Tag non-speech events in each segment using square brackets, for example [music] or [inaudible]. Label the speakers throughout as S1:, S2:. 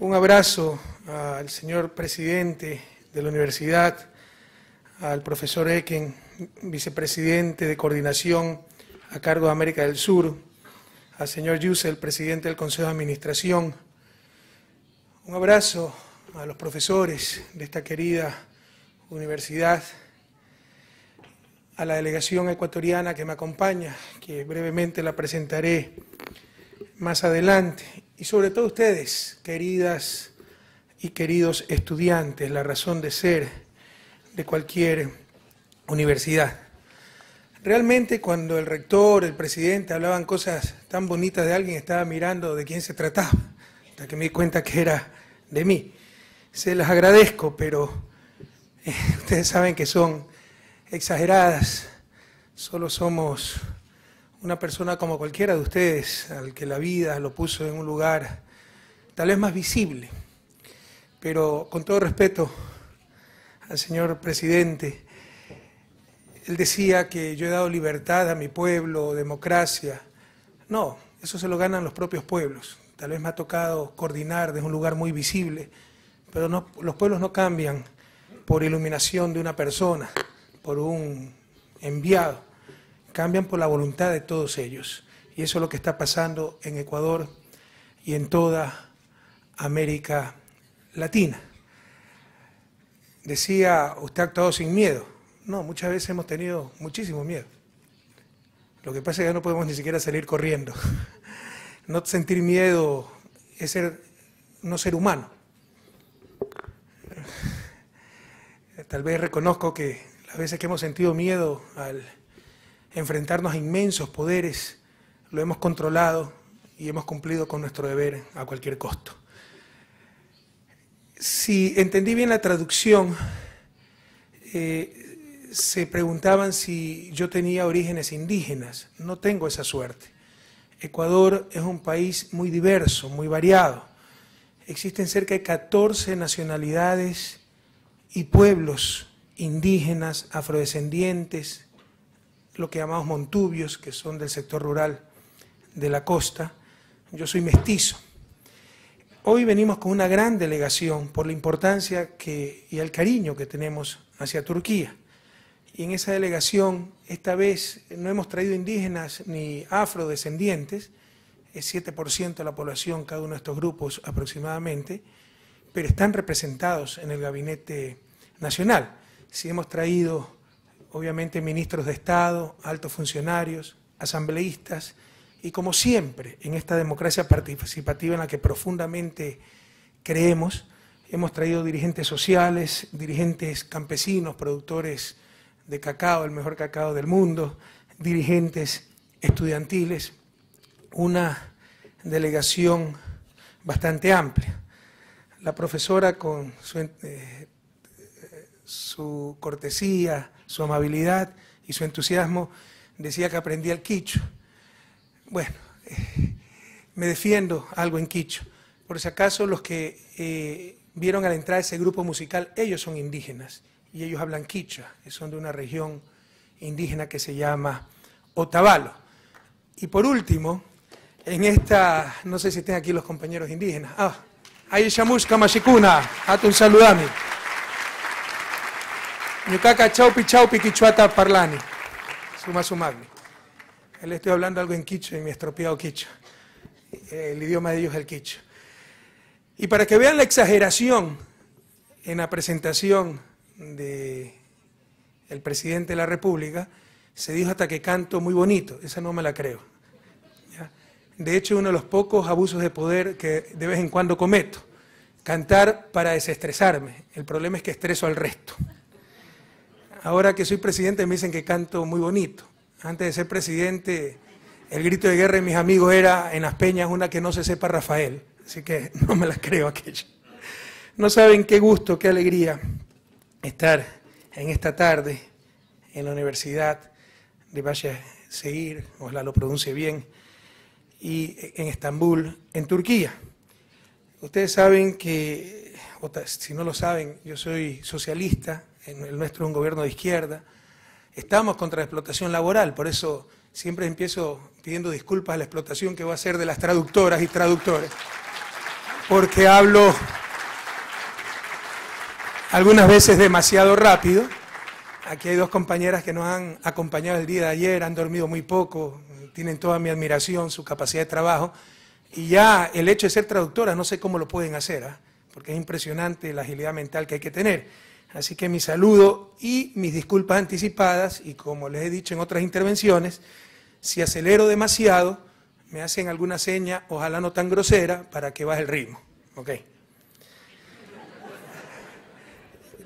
S1: Un abrazo al señor presidente de la universidad, al profesor Eken, vicepresidente de coordinación a cargo de América del Sur, al señor Yusel, presidente del Consejo de Administración. Un abrazo a los profesores de esta querida universidad, a la delegación ecuatoriana que me acompaña, que brevemente la presentaré más adelante, y sobre todo ustedes, queridas y queridos estudiantes, la razón de ser de cualquier universidad. Realmente cuando el rector, el presidente hablaban cosas tan bonitas de alguien, estaba mirando de quién se trataba, hasta que me di cuenta que era de mí. Se las agradezco, pero eh, [laughs] ustedes saben que son exageradas, solo somos una persona como cualquiera de ustedes, al que la vida lo puso en un lugar tal vez más visible. Pero con todo respeto al señor presidente, él decía que yo he dado libertad a mi pueblo, democracia. No, eso se lo ganan los propios pueblos. Tal vez me ha tocado coordinar desde un lugar muy visible, pero no, los pueblos no cambian por iluminación de una persona, por un enviado cambian por la voluntad de todos ellos. Y eso es lo que está pasando en Ecuador y en toda América Latina. Decía, usted ha actuado sin miedo. No, muchas veces hemos tenido muchísimo miedo. Lo que pasa es que no podemos ni siquiera salir corriendo. [laughs] No sentir miedo es ser, no ser humano. Tal vez reconozco que las veces que hemos sentido miedo al enfrentarnos a inmensos poderes, lo hemos controlado y hemos cumplido con nuestro deber a cualquier costo. Si entendí bien la traducción, eh, se preguntaban si yo tenía orígenes indígenas. No tengo esa suerte. Ecuador es un país muy diverso, muy variado. Existen cerca de 14 nacionalidades y pueblos indígenas, afrodescendientes, lo que llamamos montubios, que son del sector rural de la costa. Yo soy mestizo. Hoy venimos con una gran delegación por la importancia que, y el cariño que tenemos hacia Turquía. Y en esa delegación, esta vez no hemos traído indígenas ni afrodescendientes, es 7% de la población cada uno de estos grupos aproximadamente, pero están representados en el gabinete nacional. Si hemos traído obviamente ministros de Estado, altos funcionarios, asambleístas, y como siempre en esta democracia participativa en la que profundamente creemos, hemos traído dirigentes sociales, dirigentes campesinos, productores de cacao, el mejor cacao del mundo, dirigentes estudiantiles, una delegación bastante amplia. La profesora con su, eh, cortesía, su amabilidad y su entusiasmo, decía que aprendí el quicho. Bueno, eh, me defiendo algo en quicho. Por si acaso los que eh, vieron al entrar ese grupo musical, ellos son indígenas y ellos hablan quicha, son de una región indígena que se llama Otavalo. Y por último, en esta, no sé si estén aquí los compañeros indígenas. Ah, es música Mashikuna, a tu saludami. Ñucaca chaupi chaupi quichuata parlani. Suma sumagni. Le estoy hablando algo en quicho, en mi estropeado quicho. El idioma de ellos es el quicho. Y para que vean la exageración en la presentación del presidente de la República, se dijo hasta que canto muy bonito. Esa no me la creo. De hecho, uno de los pocos abusos de poder que de vez en cuando cometo. Cantar para desestresarme. El problema es que estreso al resto. Ahora que soy presidente me dicen que canto muy bonito. Antes de ser presidente, el grito de guerra de mis amigos era en las peñas una que no se sepa Rafael. Así que [laughs] no me las creo aquella. No saben qué gusto, qué alegría estar en esta tarde en la Universidad de Valle Seguir, ojalá lo pronuncie bien, y en Estambul, en Turquía. Ustedes saben que, si no lo saben, yo soy socialista, el nuestro es un gobierno de izquierda, estamos contra la explotación laboral, por eso siempre empiezo pidiendo disculpas a la explotación que va a ser de las traductoras y traductores, porque hablo algunas veces demasiado rápido. Aquí hay dos compañeras que nos han acompañado el día de ayer, han dormido muy poco, tienen toda mi admiración, su capacidad de trabajo. Y ya el hecho de ser traductoras, no sé cómo lo pueden hacer, ¿ah? porque es impresionante la agilidad mental que hay que tener. Así que mi saludo y mis disculpas anticipadas, y como les he dicho en otras intervenciones, si acelero demasiado, me hacen alguna seña, ojalá no tan grosera, para que baje el ritmo. Okay.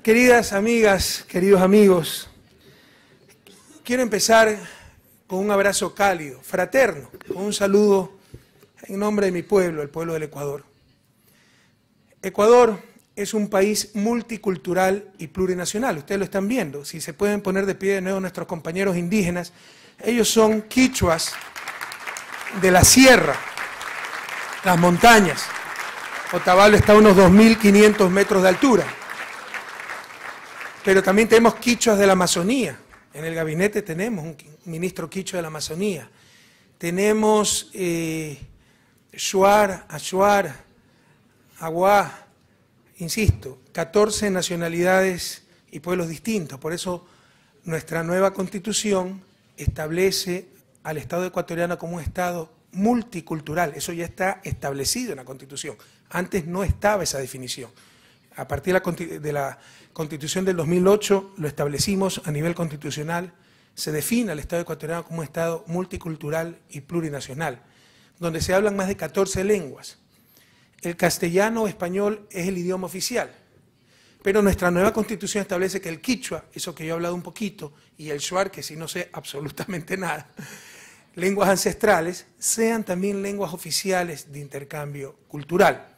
S1: Queridas amigas, queridos amigos, quiero empezar con un abrazo cálido, fraterno, con un saludo en nombre de mi pueblo, el pueblo del Ecuador. Ecuador es un país multicultural y plurinacional. Ustedes lo están viendo. Si se pueden poner de pie de nuevo nuestros compañeros indígenas, ellos son quichuas de la sierra, las montañas. Otavalo está a unos 2.500 metros de altura. Pero también tenemos quichuas de la Amazonía. En el gabinete tenemos un ministro quichua de la Amazonía. Tenemos eh, Shuar, Ashuar, Aguá, insisto, 14 nacionalidades y pueblos distintos. Por eso nuestra nueva constitución establece al Estado ecuatoriano como un Estado multicultural. Eso ya está establecido en la constitución. Antes no estaba esa definición. A partir de la constitución del 2008 lo establecimos a nivel constitucional. Se define al Estado ecuatoriano como un Estado multicultural y plurinacional, donde se hablan más de 14 lenguas el castellano o español es el idioma oficial, pero nuestra nueva constitución establece que el quichua, eso que yo he hablado un poquito, y el shuar, que si no sé [laughs] absolutamente nada, lenguas ancestrales, sean también lenguas oficiales de intercambio cultural.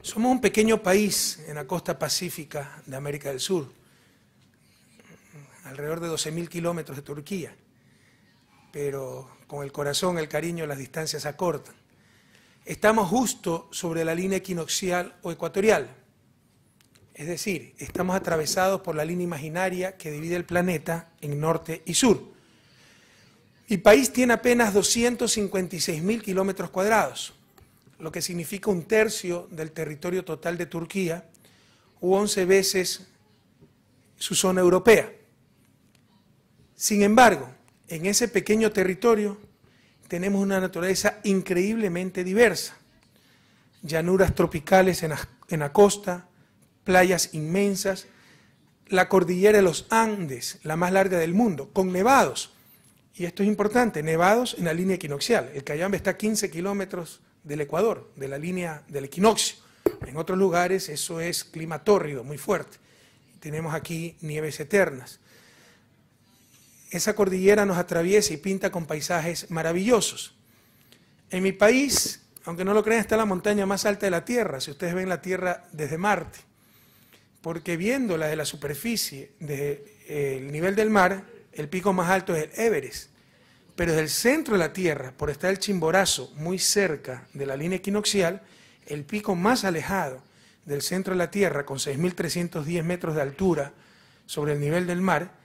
S1: Somos un pequeño país en la costa pacífica de América del Sur, alrededor de 12.000 kilómetros de Turquía, pero con el corazón, el cariño, las distancias acortan estamos justo sobre la línea equinoccial o ecuatorial. Es decir, estamos atravesados por la línea imaginaria que divide el planeta en norte y sur. Mi país tiene apenas 256.000 kilómetros cuadrados, lo que significa un tercio del territorio total de Turquía u 11 veces su zona europea. Sin embargo, en ese pequeño territorio tenemos una naturaleza increíblemente diversa. Llanuras tropicales en, la costa, playas inmensas, la cordillera de los Andes, la más larga del mundo, con nevados. Y esto es importante, nevados en la línea equinoccial. El Cayambe está a 15 kilómetros del Ecuador, de la línea del equinoccio. En otros lugares eso es clima tórrido, muy fuerte. Tenemos aquí nieves eternas esa cordillera nos atraviesa y pinta con paisajes maravillosos. En mi país, aunque no lo crean, está la montaña más alta de la Tierra, si ustedes ven la Tierra desde Marte, porque viéndola de la superficie, desde eh, el nivel del mar, el pico más alto es el Everest, pero desde el centro de la Tierra, por estar el Chimborazo muy cerca de la línea equinoccial, el pico más alejado del centro de la Tierra, con 6.310 metros de altura sobre el nivel del mar,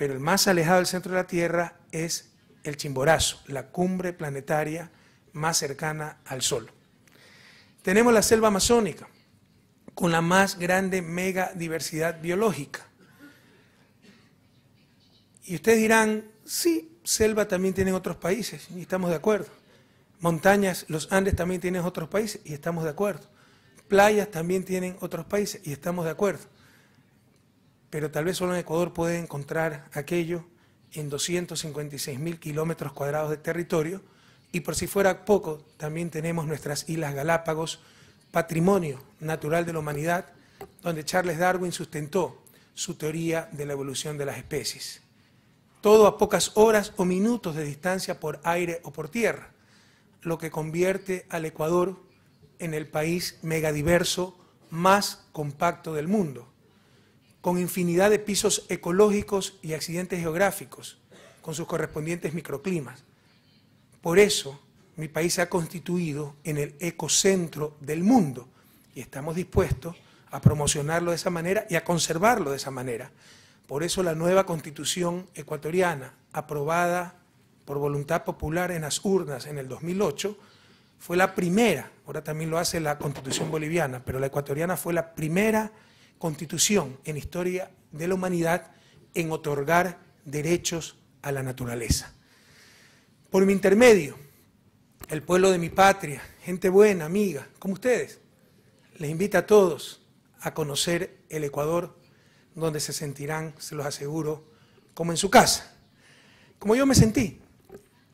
S1: pero el más alejado del centro de la Tierra es el Chimborazo, la cumbre planetaria más cercana al Sol. Tenemos la selva amazónica, con la más grande mega diversidad biológica. Y ustedes dirán, sí, selva también tienen otros países, y estamos de acuerdo. Montañas, los Andes también tienen otros países, y estamos de acuerdo. Playas también tienen otros países, y estamos de acuerdo pero tal vez solo en Ecuador puede encontrar aquello en 256 mil kilómetros cuadrados de territorio. Y por si fuera poco, también tenemos nuestras Islas Galápagos, patrimonio natural de la humanidad, donde Charles Darwin sustentó su teoría de la evolución de las especies. Todo a pocas horas o minutos de distancia por aire o por tierra, lo que convierte al Ecuador en el país megadiverso más compacto del mundo con infinidad de pisos ecológicos y accidentes geográficos, con sus correspondientes microclimas. Por eso, mi país se ha constituido en el ecocentro del mundo y estamos dispuestos a promocionarlo de esa manera y a conservarlo de esa manera. Por eso la nueva constitución ecuatoriana, aprobada por voluntad popular en las urnas en el 2008, fue la primera, ahora también lo hace la constitución boliviana, pero la ecuatoriana fue la primera constitución en historia de la humanidad en otorgar derechos a la naturaleza. Por mi intermedio, el pueblo de mi patria, gente buena, amiga, como ustedes, les invito a todos a conocer el Ecuador, donde se sentirán, se los aseguro, como en su casa. Como yo me sentí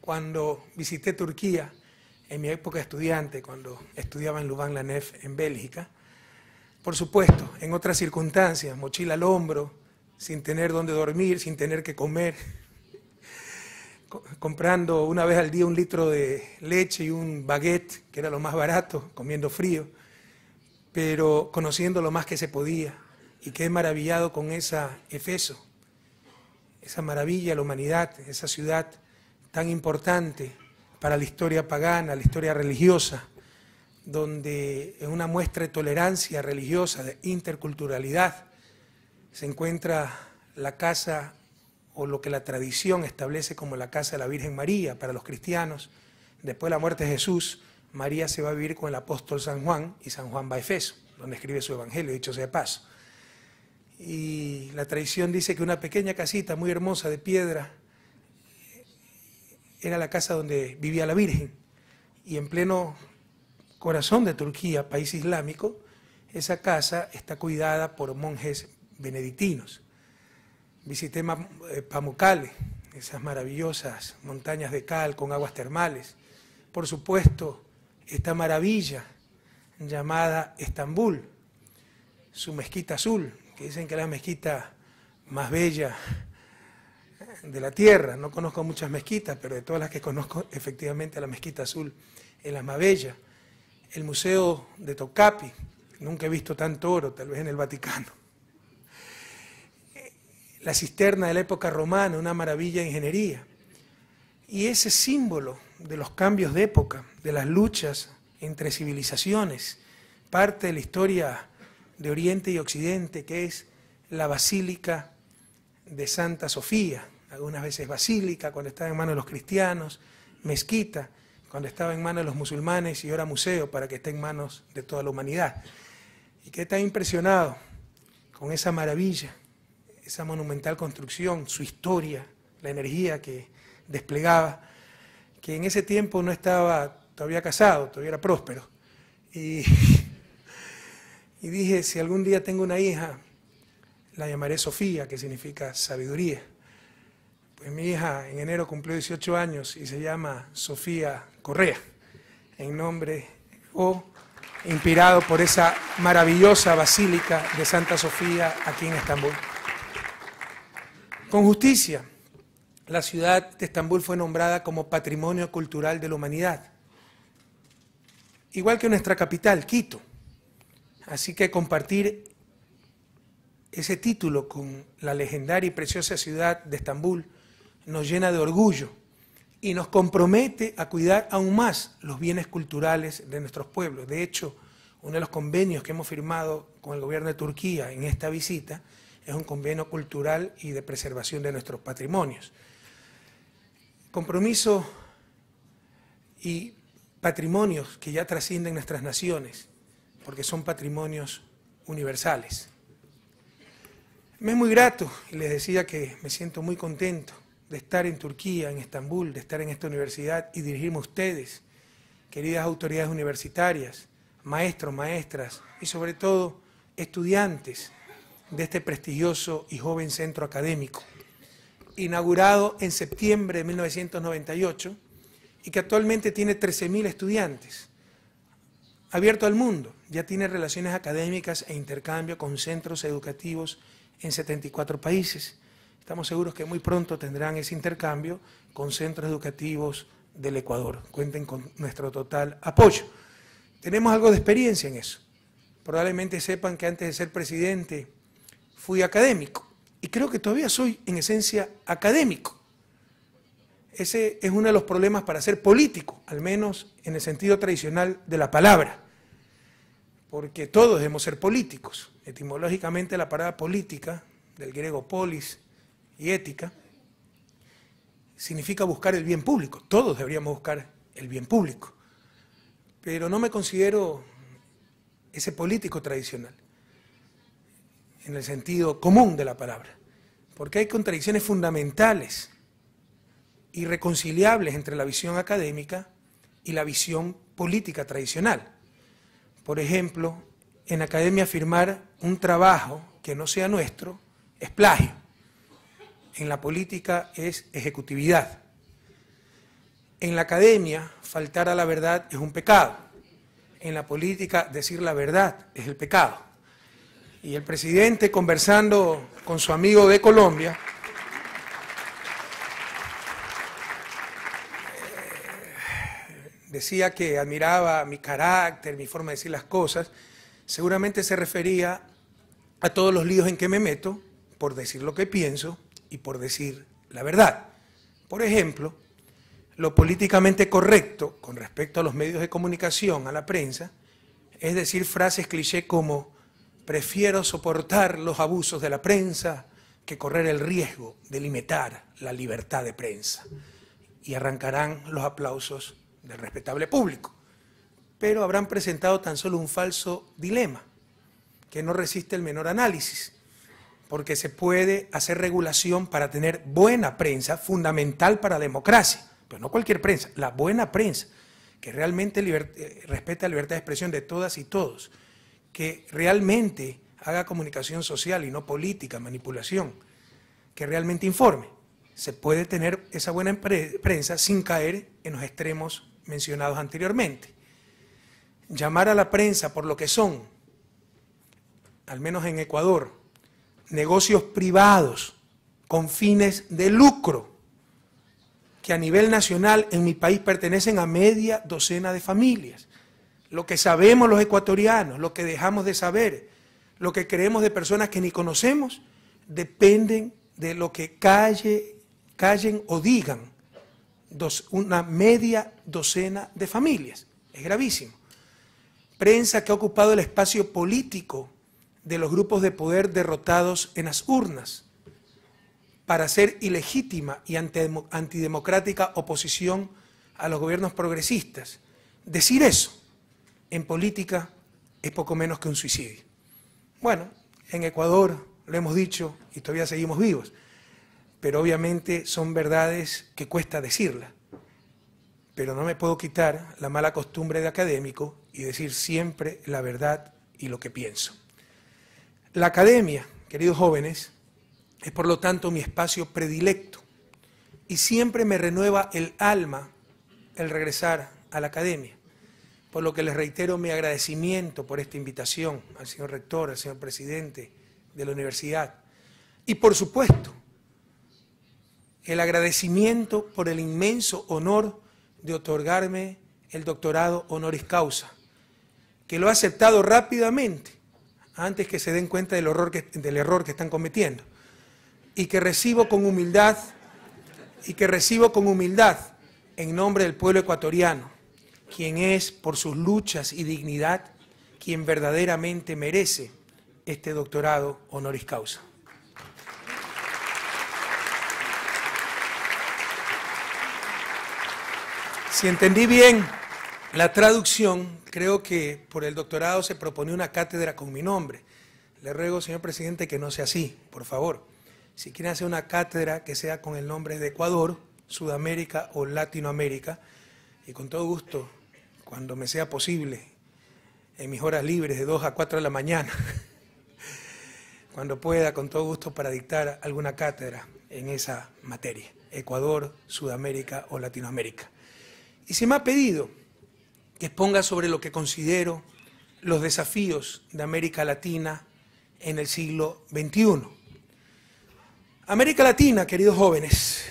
S1: cuando visité Turquía en mi época de estudiante, cuando estudiaba en Lubán-Lanef en Bélgica, por supuesto, en otras circunstancias, mochila al hombro, sin tener dónde dormir, sin tener que comer, [laughs] comprando una vez al día un litro de leche y un baguette, que era lo más barato, comiendo frío, pero conociendo lo más que se podía. Y quedé maravillado con esa Efeso, esa maravilla, la humanidad, esa ciudad tan importante para la historia pagana, la historia religiosa donde en una muestra de tolerancia religiosa, de interculturalidad, se encuentra la casa o lo que la tradición establece como la casa de la Virgen María para los cristianos. Después de la muerte de Jesús, María se va a vivir con el apóstol San Juan y San Juan va a Efeso, donde escribe su evangelio, dicho sea de paso. Y la tradición dice que una pequeña casita muy hermosa de piedra era la casa donde vivía la Virgen. Y en pleno corazón de Turquía, país islámico, esa casa está cuidada por monjes benedictinos. Visité eh, Pamukkale, esas maravillosas montañas de cal con aguas termales. Por supuesto, esta maravilla llamada Estambul, su mezquita azul, que dicen que es la mezquita más bella de la tierra. No conozco muchas mezquitas, pero de todas las que conozco, efectivamente la mezquita azul es la más bella el Museo de Tocapi. Nunca he visto tanto oro, tal vez en el Vaticano. La cisterna de la época romana, una maravilla de ingeniería. Y ese símbolo de los cambios de época, de las luchas entre civilizaciones, parte de la historia de Oriente y Occidente, que es la Basílica de Santa Sofía, algunas veces basílica cuando está en manos de los cristianos, mezquita, cuando estaba en manos de los musulmanes y ahora museo para que esté en manos de toda la humanidad. Y quedé tan impresionado con esa maravilla, esa monumental construcción, su historia, la energía que desplegaba, que en ese tiempo no estaba todavía casado, todavía era próspero. Y, [laughs] dije, si algún día tengo una hija, la llamaré Sofía, que significa sabiduría. Pues mi hija en enero cumplió 18 años y se llama Sofía Correa, en nombre o inspirado por esa maravillosa basílica de Santa Sofía aquí en Estambul. Con justicia, la ciudad de Estambul fue nombrada como Patrimonio Cultural de la Humanidad, igual que nuestra capital, Quito. Así que compartir ese título con la legendaria y preciosa ciudad de Estambul nos llena de orgullo y nos compromete a cuidar aún más los bienes culturales de nuestros pueblos. De hecho, uno de los convenios que hemos firmado con el gobierno de Turquía en esta visita es un convenio cultural y de preservación de nuestros patrimonios. Compromiso y patrimonios que ya trascienden nuestras naciones, porque son patrimonios universales. Me es muy grato y les decía que me siento muy contento de estar en Turquía, en Estambul, de estar en esta universidad y dirigirme a ustedes, queridas autoridades universitarias, maestros, maestras y sobre todo estudiantes de este prestigioso y joven centro académico, inaugurado en septiembre de 1998 y que actualmente tiene 13.000 estudiantes, abierto al mundo, ya tiene relaciones académicas e intercambio con centros educativos en 74 países Estamos seguros que muy pronto tendrán ese intercambio con centros educativos del Ecuador. Cuenten con nuestro total apoyo. Tenemos algo de experiencia en eso. Probablemente sepan que antes de ser presidente fui académico y creo que todavía soy en esencia académico. Ese es uno de los problemas para ser político, al menos en el sentido tradicional de la palabra, porque todos debemos ser políticos. Etimológicamente la palabra política, del griego polis, y ética, significa buscar el bien público. Todos deberíamos buscar el bien público. Pero no me considero ese político tradicional, en el sentido común de la palabra, porque hay contradicciones fundamentales, irreconciliables entre la visión académica y la visión política tradicional. Por ejemplo, en academia firmar un trabajo que no sea nuestro es plagio en la política es ejecutividad. En la academia, faltar a la verdad es un pecado. En la política, decir la verdad es el pecado. Y el presidente, conversando con su amigo de Colombia, eh, decía que admiraba mi carácter, mi forma de decir las cosas, seguramente se refería a todos los líos en que me meto por decir lo que pienso, y por decir la verdad. Por ejemplo, lo políticamente correcto con respecto a los medios de comunicación, a la prensa, es decir frases cliché como prefiero soportar los abusos de la prensa que correr el riesgo de limitar la libertad de prensa. Y arrancarán los aplausos del respetable público. Pero habrán presentado tan solo un falso dilema que no resiste el menor análisis porque se puede hacer regulación para tener buena prensa, fundamental para democracia, pero no cualquier prensa, la buena prensa, que realmente eh, respete la libertad de expresión de todas y todos, que realmente haga comunicación social y no política, manipulación, que realmente informe. Se puede tener esa buena prensa sin caer en los extremos mencionados anteriormente. Llamar a la prensa por lo que son, al menos en Ecuador, negocios privados con fines de lucro, que a nivel nacional en mi país pertenecen a media docena de familias. Lo que sabemos los ecuatorianos, lo que dejamos de saber, lo que creemos de personas que ni conocemos, dependen de lo que calle, callen o digan dos, una media docena de familias. Es gravísimo. Prensa que ha ocupado el espacio político de los grupos de poder derrotados en las urnas para hacer ilegítima y antidemocrática oposición a los gobiernos progresistas. Decir eso en política es poco menos que un suicidio. Bueno, en Ecuador lo hemos dicho y todavía seguimos vivos, pero obviamente son verdades que cuesta decirlas. Pero no me puedo quitar la mala costumbre de académico y decir siempre la verdad y lo que pienso. La academia, queridos jóvenes, es por lo tanto mi espacio predilecto y siempre me renueva el alma el regresar a la academia. Por lo que les reitero mi agradecimiento por esta invitación al señor rector, al señor presidente de la universidad. Y por supuesto, el agradecimiento por el inmenso honor de otorgarme el doctorado honoris causa, que lo ha aceptado rápidamente antes que se den cuenta del, horror del error que están cometiendo. Y que recibo con humildad, y que recibo con humildad en nombre del pueblo ecuatoriano, quien es por sus luchas y dignidad quien verdaderamente merece este doctorado honoris causa. Si entendí bien, la traducción, creo que por el doctorado se propone una cátedra con mi nombre. Le ruego, señor presidente, que no sea así, por favor. Si quiere hacer una cátedra que sea con el nombre de Ecuador, Sudamérica o Latinoamérica, y con todo gusto, cuando me sea posible, en mis horas libres de 2 a 4 de la mañana, [laughs] cuando pueda, con todo gusto, para dictar alguna cátedra en esa materia, Ecuador, Sudamérica o Latinoamérica. Y se me ha pedido que exponga sobre lo que considero los desafíos de América Latina en el siglo XXI. América Latina, queridos jóvenes,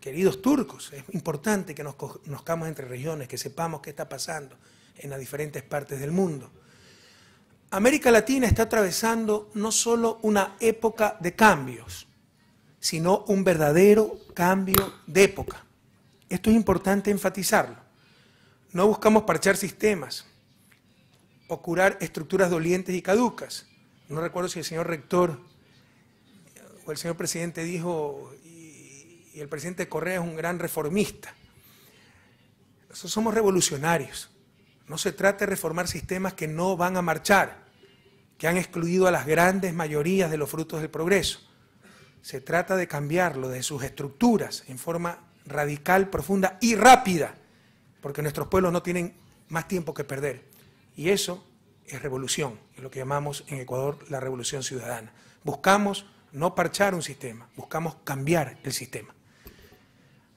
S1: queridos turcos, es importante que nos conozcamos entre regiones, que sepamos qué está pasando en las diferentes partes del mundo. América Latina está atravesando no solo una época de cambios, sino un verdadero cambio de época. Esto es importante enfatizarlo. No buscamos parchar sistemas o curar estructuras dolientes y caducas. No recuerdo si el señor rector o el señor presidente dijo, y, el presidente Correa es un gran reformista. somos revolucionarios. No se trata de reformar sistemas que no van a marchar, que han excluido a las grandes mayorías de los frutos del progreso. Se trata de cambiarlo de sus estructuras en forma radical, profunda y rápida porque nuestros pueblos no tienen más tiempo que perder. Y eso es revolución, es lo que llamamos en Ecuador la revolución ciudadana. Buscamos no parchar un sistema, buscamos cambiar el sistema.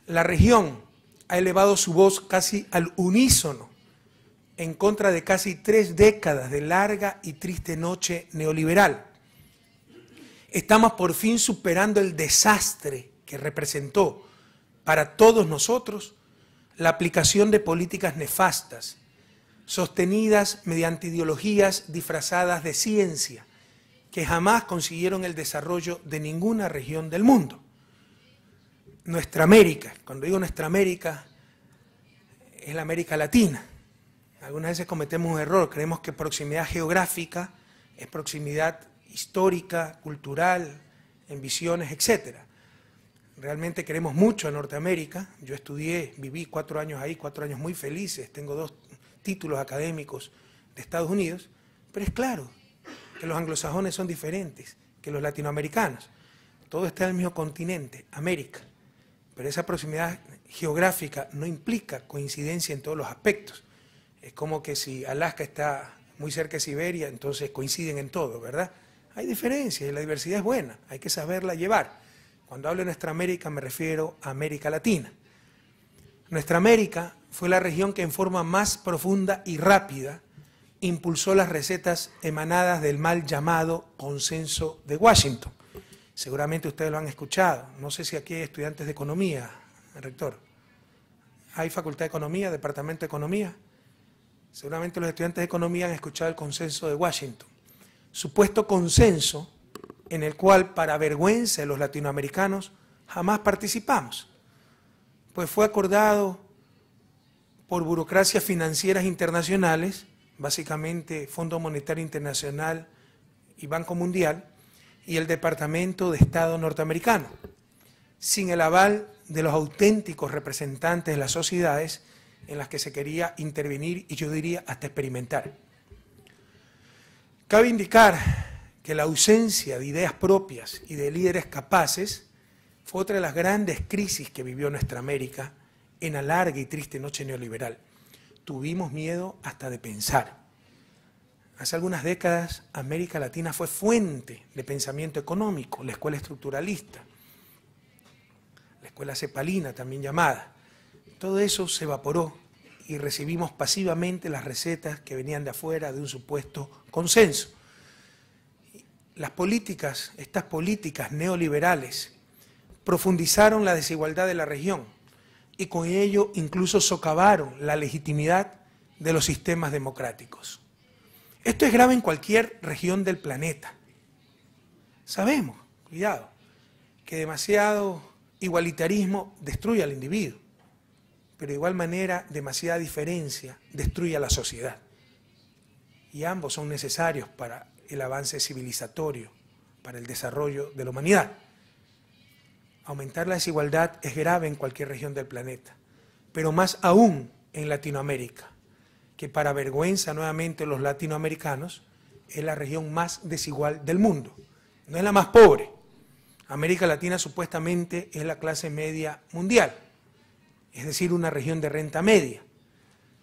S1: La región ha elevado su voz casi al unísono en contra de casi tres décadas de larga y triste noche neoliberal. Estamos por fin superando el desastre que representó para todos nosotros la aplicación de políticas nefastas, sostenidas mediante ideologías disfrazadas de ciencia, que jamás consiguieron el desarrollo de ninguna región del mundo. Nuestra América, cuando digo nuestra América, es la América Latina. Algunas veces cometemos un error, creemos que proximidad geográfica es proximidad histórica, cultural, en visiones, etcétera realmente queremos mucho a Norteamérica. Yo estudié, viví cuatro años ahí, cuatro años muy felices, tengo dos títulos académicos de Estados Unidos, pero es claro que los anglosajones son diferentes que los latinoamericanos. Todo está en el mismo continente, América, pero esa proximidad geográfica no implica coincidencia en todos los aspectos. Es como que si Alaska está muy cerca de Siberia, entonces coinciden en todo, ¿verdad? Hay diferencias y la diversidad es buena, hay que saberla llevar. Cuando hablo de nuestra América me refiero a América Latina. Nuestra América fue la región que en forma más profunda y rápida impulsó las recetas emanadas del mal llamado consenso de Washington. Seguramente ustedes lo han escuchado. No sé si aquí hay estudiantes de economía, rector. ¿Hay facultad de economía, departamento de economía? Seguramente los estudiantes de economía han escuchado el consenso de Washington. Supuesto consenso en el cual, para vergüenza de los latinoamericanos, jamás participamos, pues fue acordado por burocracias financieras internacionales, básicamente Fondo Monetario Internacional y Banco Mundial, y el Departamento de Estado norteamericano, sin el aval de los auténticos representantes de las sociedades en las que se quería intervenir y yo diría hasta experimentar. Cabe indicar que la ausencia de ideas propias y de líderes capaces fue otra de las grandes crisis que vivió nuestra América en la larga y triste noche neoliberal. Tuvimos miedo hasta de pensar. Hace algunas décadas América Latina fue fuente de pensamiento económico, la escuela estructuralista, la escuela cepalina también llamada. Todo eso se evaporó y recibimos pasivamente las recetas que venían de afuera de un supuesto consenso las políticas, estas políticas neoliberales, profundizaron la desigualdad de la región y con ello incluso socavaron la legitimidad de los sistemas democráticos. Esto es grave en cualquier región del planeta. Sabemos, cuidado, que demasiado igualitarismo destruye al individuo, pero de igual manera demasiada diferencia destruye a la sociedad. Y ambos son necesarios para el avance civilizatorio, para el desarrollo de la humanidad. Aumentar la desigualdad es grave en cualquier región del planeta, pero más aún en Latinoamérica, que para vergüenza nuevamente los latinoamericanos es la región más desigual del mundo, no es la más pobre. América Latina supuestamente es la clase media mundial, es decir, una región de renta media.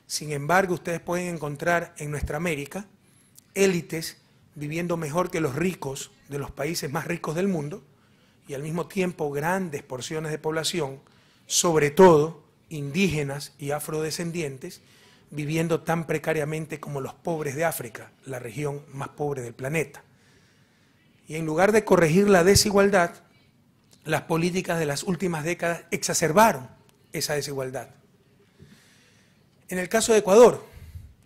S1: Sin embargo, ustedes pueden encontrar en nuestra América élites viviendo mejor que los ricos de los países más ricos del mundo y al mismo tiempo grandes porciones de población, sobre todo indígenas y afrodescendientes, viviendo tan precariamente como los pobres de África, la región más pobre del planeta. Y en lugar de corregir la desigualdad, las políticas de las últimas décadas exacerbaron esa desigualdad. En el caso de Ecuador,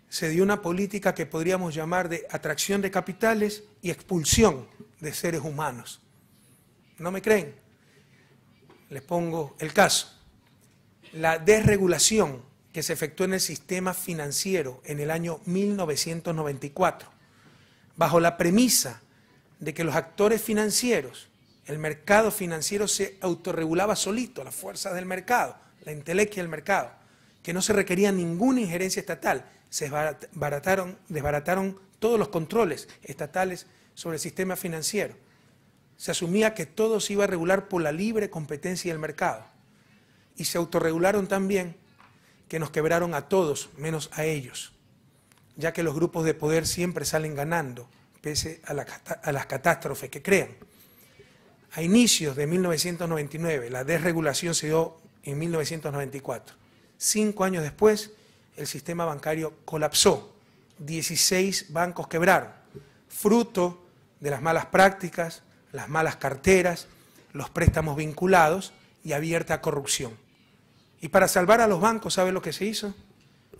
S1: se dio una política que podríamos llamar de atracción de capitales y expulsión de seres humanos. ¿No me creen? Les pongo el caso. La desregulación que se efectuó en el sistema financiero en el año 1994, bajo la premisa de que los actores financieros, el mercado financiero se autorregulaba solito, las fuerzas del mercado, la entelequia del mercado, que no se requería ninguna injerencia estatal, se desbarataron, todos los controles estatales sobre el sistema financiero. Se asumía que todo se iba a regular por la libre competencia del mercado. Y se autorregularon también que nos quebraron a todos, menos a ellos, ya que los grupos de poder siempre salen ganando, pese a las catástrofes que crean. A inicios de 1999, la desregulación se dio en 1994. Cinco años después, el sistema bancario colapsó, 16 bancos quebraron, fruto de las malas prácticas, las malas carteras, los préstamos vinculados y abierta a corrupción. Y para salvar a los bancos, ¿sabe lo que se hizo?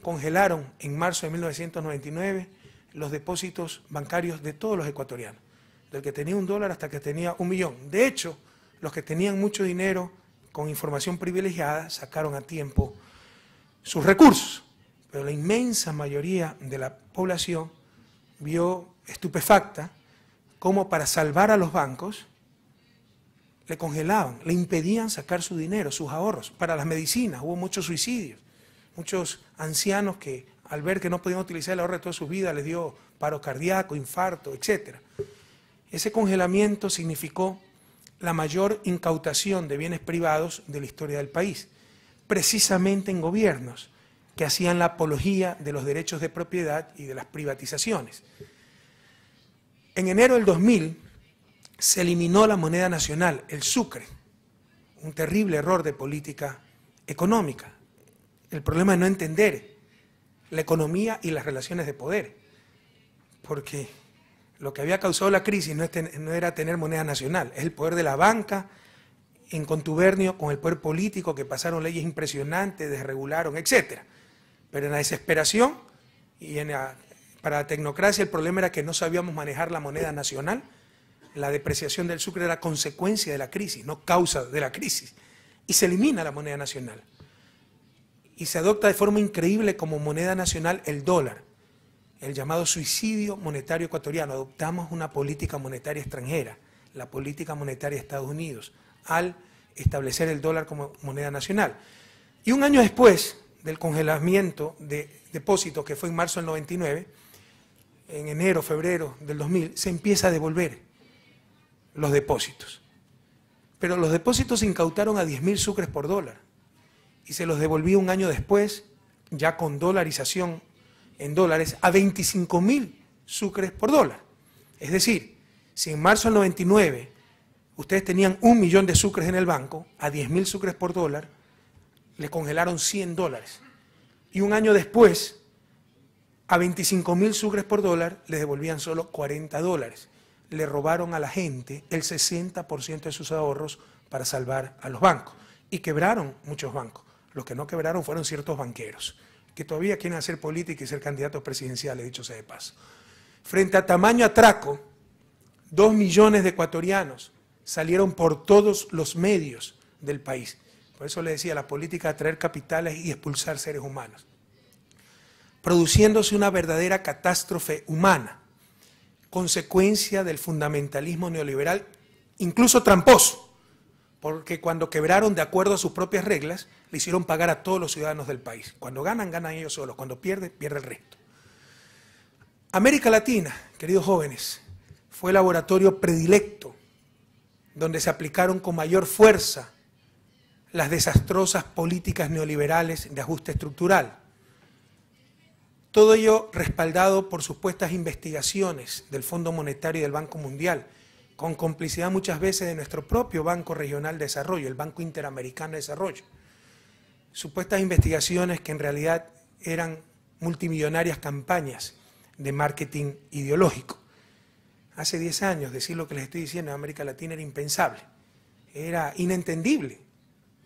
S1: Congelaron en marzo de 1999 los depósitos bancarios de todos los ecuatorianos, del que tenía un dólar hasta que tenía un millón. De hecho, los que tenían mucho dinero con información privilegiada sacaron a tiempo sus recursos pero la inmensa mayoría de la población vio estupefacta cómo para salvar a los bancos le congelaban, le impedían sacar su dinero, sus ahorros, para las medicinas. Hubo muchos suicidios, muchos ancianos que al ver que no podían utilizar el ahorro de toda su vida les dio paro cardíaco, infarto, etc. Ese congelamiento significó la mayor incautación de bienes privados de la historia del país, precisamente en gobiernos que hacían la apología de los derechos de propiedad y de las privatizaciones. En enero del 2000 se eliminó la moneda nacional, el sucre, un terrible error de política económica. El problema es no entender la economía y las relaciones de poder, porque lo que había causado la crisis no, no era tener moneda nacional, es el poder de la banca en contubernio con el poder político que pasaron leyes impresionantes, desregularon, etcétera. Pero en la desesperación y en para la tecnocracia el problema era que no sabíamos manejar la moneda nacional. La depreciación del sucre era consecuencia de la crisis, no causa de la crisis. Y se elimina la moneda nacional. Y se adopta de forma increíble como moneda nacional el dólar, el llamado suicidio monetario ecuatoriano. Adoptamos una política monetaria extranjera, la política monetaria de Estados Unidos, al establecer el dólar como moneda nacional. Y un año después, del congelamiento de depósitos que fue en marzo del 99, en enero, febrero del 2000, se empieza a devolver los depósitos. Pero los depósitos se incautaron a 10.000 mil sucres por dólar y se los devolví un año después, ya con dolarización en dólares, a 25.000 mil sucres por dólar. Es decir, si en marzo del 99 ustedes tenían un millón de sucres en el banco, a 10.000 mil sucres por dólar, le congelaron 100 dólares. Y un año después, a 25 mil sucres por dólar, les devolvían solo 40 dólares. Le robaron a la gente el 60% de sus ahorros para salvar a los bancos. Y quebraron muchos bancos. Los que no quebraron fueron ciertos banqueros, que todavía quieren hacer política y ser candidatos presidenciales, dicho sea de paso. Frente a tamaño atraco, dos millones de ecuatorianos salieron por todos los medios del país por eso le decía, la política atraer capitales y expulsar seres humanos. Produciéndose una verdadera catástrofe humana, consecuencia del fundamentalismo neoliberal, incluso tramposo, porque cuando quebraron de acuerdo a sus propias reglas, le hicieron pagar a todos los ciudadanos del país. Cuando ganan, ganan ellos solos, cuando pierden, pierde el resto. América Latina, queridos jóvenes, fue el laboratorio predilecto donde se aplicaron con mayor fuerza las desastrosas políticas neoliberales de ajuste estructural. Todo ello respaldado por supuestas investigaciones del Fondo Monetario y del Banco Mundial, con complicidad muchas veces de nuestro propio Banco Regional de Desarrollo, el Banco Interamericano de Desarrollo. Supuestas investigaciones que en realidad eran multimillonarias campañas de marketing ideológico. Hace 10 años decir lo que les estoy diciendo en América Latina era impensable, era inentendible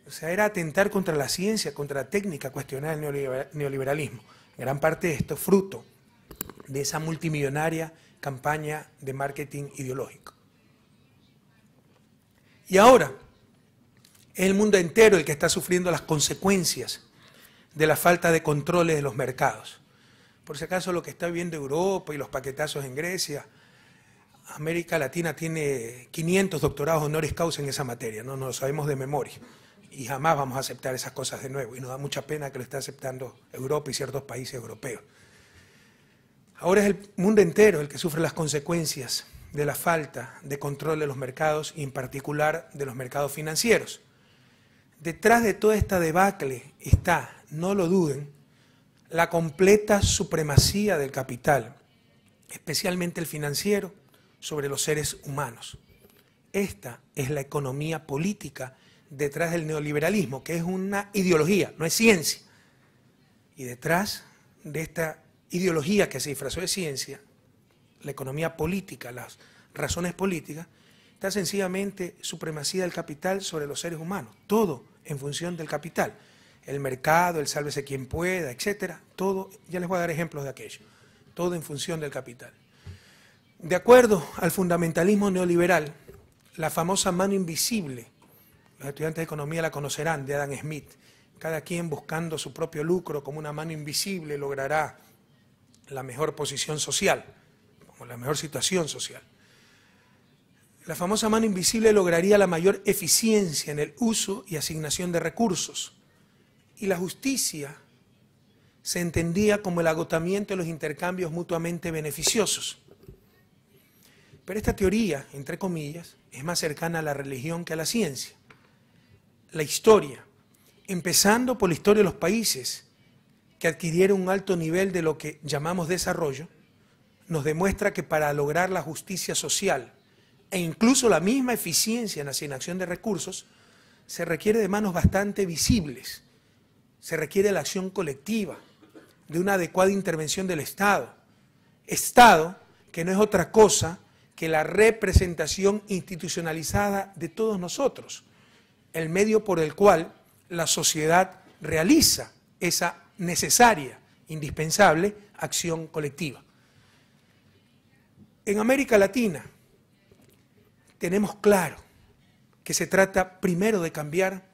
S1: o sea, era atentar contra la ciencia, contra la técnica, cuestionar el neoliberalismo. gran parte de esto fruto de esa multimillonaria campaña de marketing ideológico. Y ahora es el mundo entero el que está sufriendo las consecuencias de la falta de controles de los mercados. Por si acaso lo que está viviendo Europa y los paquetazos en Grecia, América Latina tiene 500 doctorados honoris causa en esa materia, no, no lo sabemos de memoria y jamás vamos a aceptar esas cosas de nuevo. Y nos da mucha pena que lo esté aceptando Europa y ciertos países europeos. Ahora es el mundo entero el que sufre las consecuencias de la falta de control de los mercados y en particular de los mercados financieros. Detrás de toda esta debacle está, no lo duden, la completa supremacía del capital, especialmente el financiero, sobre los seres humanos. Esta es la economía política detrás del neoliberalismo, que es una ideología, no es ciencia. Y detrás de esta ideología que se disfrazó de ciencia, la economía política, las razones políticas, está sencillamente supremacía del capital sobre los seres humanos. Todo en función del capital. El mercado, el sálvese quien pueda, etcétera, todo, ya les voy a dar ejemplos de aquello. Todo en función del capital. De acuerdo al fundamentalismo neoliberal, la famosa mano invisible los estudiantes de economía la conocerán, de Adam Smith. Cada quien buscando su propio lucro como una mano invisible logrará la mejor posición social, o la mejor situación social. La famosa mano invisible lograría la mayor eficiencia en el uso y asignación de recursos. Y la justicia se entendía como el agotamiento de los intercambios mutuamente beneficiosos. Pero esta teoría, entre comillas, es más cercana a la religión que a la ciencia la historia, empezando por la historia de los países que adquirieron un alto nivel de lo que llamamos desarrollo, nos demuestra que para lograr la justicia social e incluso la misma eficiencia en la asignación de recursos, se requiere de manos bastante visibles, se requiere la acción colectiva, de una adecuada intervención del Estado. Estado que no es otra cosa que la representación institucionalizada de todos nosotros, el medio por el cual la sociedad realiza esa necesaria, indispensable acción colectiva. En América Latina tenemos claro que se trata primero de cambiar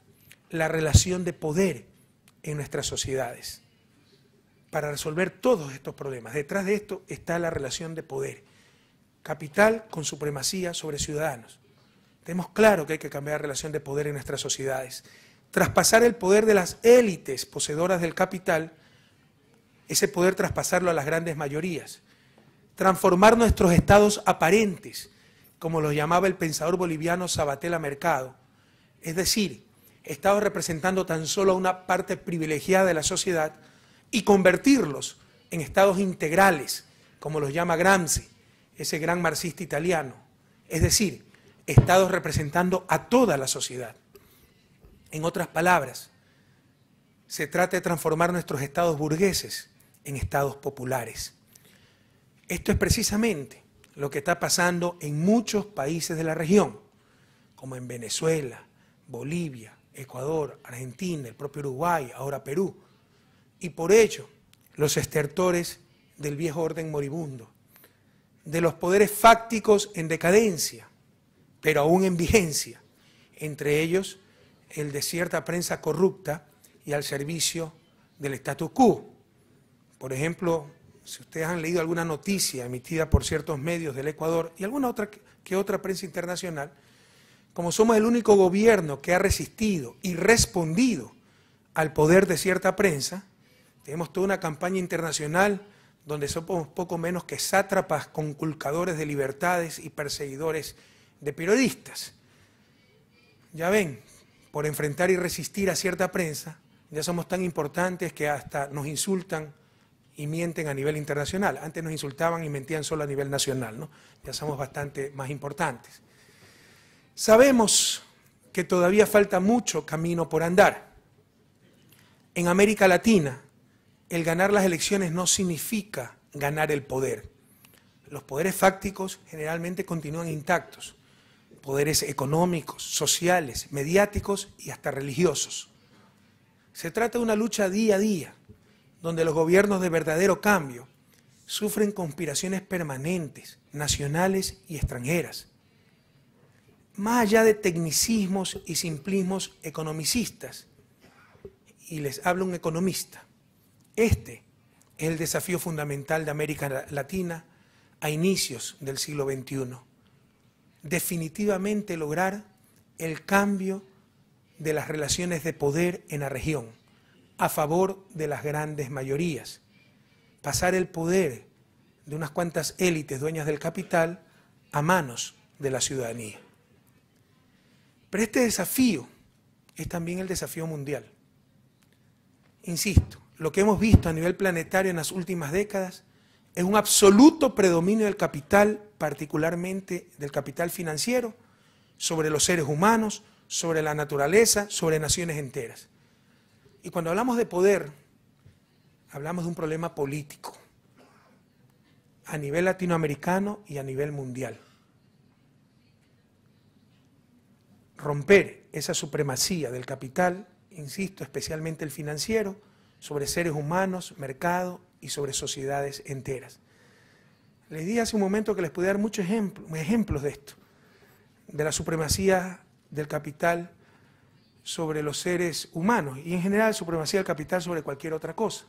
S1: la relación de poder en nuestras sociedades para resolver todos estos problemas. Detrás de esto está la relación de poder. Capital con supremacía sobre ciudadanos. Tenemos claro que hay que cambiar la relación de poder en nuestras sociedades. Traspasar el poder de las élites poseedoras del capital, ese poder traspasarlo a las grandes mayorías. Transformar nuestros estados aparentes, como los llamaba el pensador boliviano Sabatella Mercado. Es decir, estados representando tan solo a una parte privilegiada de la sociedad y convertirlos en estados integrales, como los llama Gramsci, ese gran marxista italiano. Es decir, estados representando a toda la sociedad. En otras palabras, se trata de transformar nuestros estados burgueses en estados populares. Esto es precisamente lo que está pasando en muchos países de la región, como en Venezuela, Bolivia, Ecuador, Argentina, el propio Uruguay, ahora Perú. Y por ello, los estertores del viejo orden moribundo, de los poderes fácticos en decadencia, pero aún en vigencia, entre ellos el de cierta prensa corrupta y al servicio del status quo. Por ejemplo, si ustedes han leído alguna noticia emitida por ciertos medios del Ecuador y alguna otra que otra prensa internacional, como somos el único gobierno que ha resistido y respondido al poder de cierta prensa, tenemos toda una campaña internacional donde somos poco menos que sátrapas, conculcadores de libertades y perseguidores de periodistas. Ya ven, por enfrentar y resistir a cierta prensa, ya somos tan importantes que hasta nos insultan y mienten a nivel internacional. Antes nos insultaban y mentían solo a nivel nacional, ¿no? Ya somos bastante más importantes. Sabemos que todavía falta mucho camino por andar. En América Latina, el ganar las elecciones no significa ganar el poder. Los poderes fácticos generalmente continúan intactos poderes económicos, sociales, mediáticos y hasta religiosos. Se trata de una lucha día a día, donde los gobiernos de verdadero cambio sufren conspiraciones permanentes, nacionales y extranjeras. Más allá de tecnicismos y simplismos economicistas, y les hablo un economista, este es el desafío fundamental de América Latina a inicios del siglo XXI definitivamente lograr el cambio de las relaciones de poder en la región a favor de las grandes mayorías. Pasar el poder de unas cuantas élites dueñas del capital a manos de la ciudadanía. Pero este desafío es también el desafío mundial. Insisto, lo que hemos visto a nivel planetario en las últimas décadas es un absoluto predominio del capital, particularmente del capital financiero, sobre los seres humanos, sobre la naturaleza, sobre naciones enteras. Y cuando hablamos de poder, hablamos de un problema político a nivel latinoamericano y a nivel mundial. Romper esa supremacía del capital, insisto, especialmente el financiero, sobre seres humanos, mercado y sobre sociedades enteras. Les di hace un momento que les pude dar muchos ejemplos, ejemplos de esto, de la supremacía del capital sobre los seres humanos y en general supremacía del capital sobre cualquier otra cosa.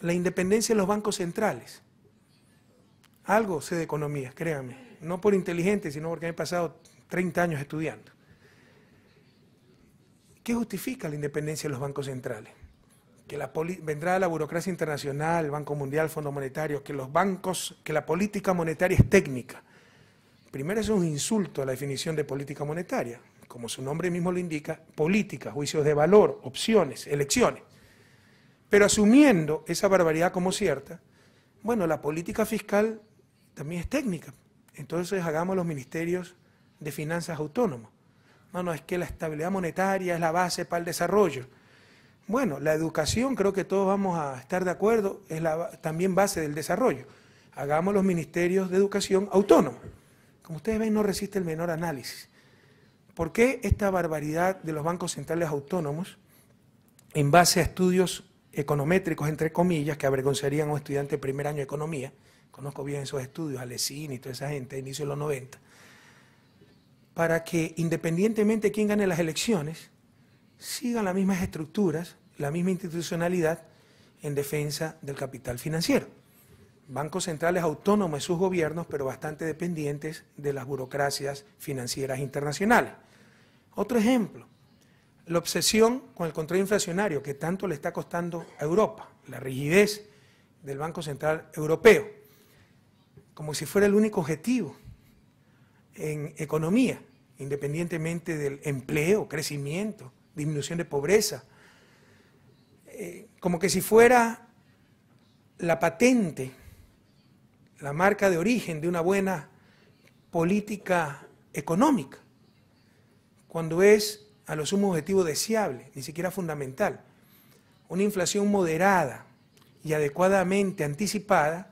S1: La independencia de los bancos centrales. Algo sé de economía, créanme. No por inteligente, sino porque me he pasado 30 años estudiando. ¿Qué justifica la independencia de los bancos centrales? que la vendrá la burocracia internacional, Banco Mundial, Fondo Monetario, que los bancos, que la política monetaria es técnica. Primero es un insulto a la definición de política monetaria, como su nombre mismo lo indica, política, juicios de valor, opciones, elecciones. Pero asumiendo esa barbaridad como cierta, bueno, la política fiscal también es técnica. Entonces hagamos los ministerios de finanzas autónomos. No, no, es que la estabilidad monetaria es la base para el desarrollo. Bueno, la educación, creo que todos vamos a estar de acuerdo, es la, también base del desarrollo. Hagamos los ministerios de educación autónomos. Como ustedes ven, no resiste el menor análisis. ¿Por qué esta barbaridad de los bancos centrales autónomos en base a estudios econométricos, entre comillas, que avergonzarían a un estudiante de primer año de economía? Conozco bien esos estudios, Alesín y toda esa gente, de inicio de los 90. Para que independientemente de quién gane las elecciones, sigan las mismas estructuras la misma institucionalidad en defensa del capital financiero. Bancos centrales autónomos en sus gobiernos, pero bastante dependientes de las burocracias financieras internacionales. Otro ejemplo, la obsesión con el control inflacionario que tanto le está costando a Europa, la rigidez del Banco Central Europeo, como si fuera el único objetivo en economía, independientemente del empleo, crecimiento, disminución de pobreza, eh, como que si fuera la patente, la marca de origen de una buena política económica, cuando es a lo sumo objetivo deseable, ni siquiera fundamental. Una inflación moderada y adecuadamente anticipada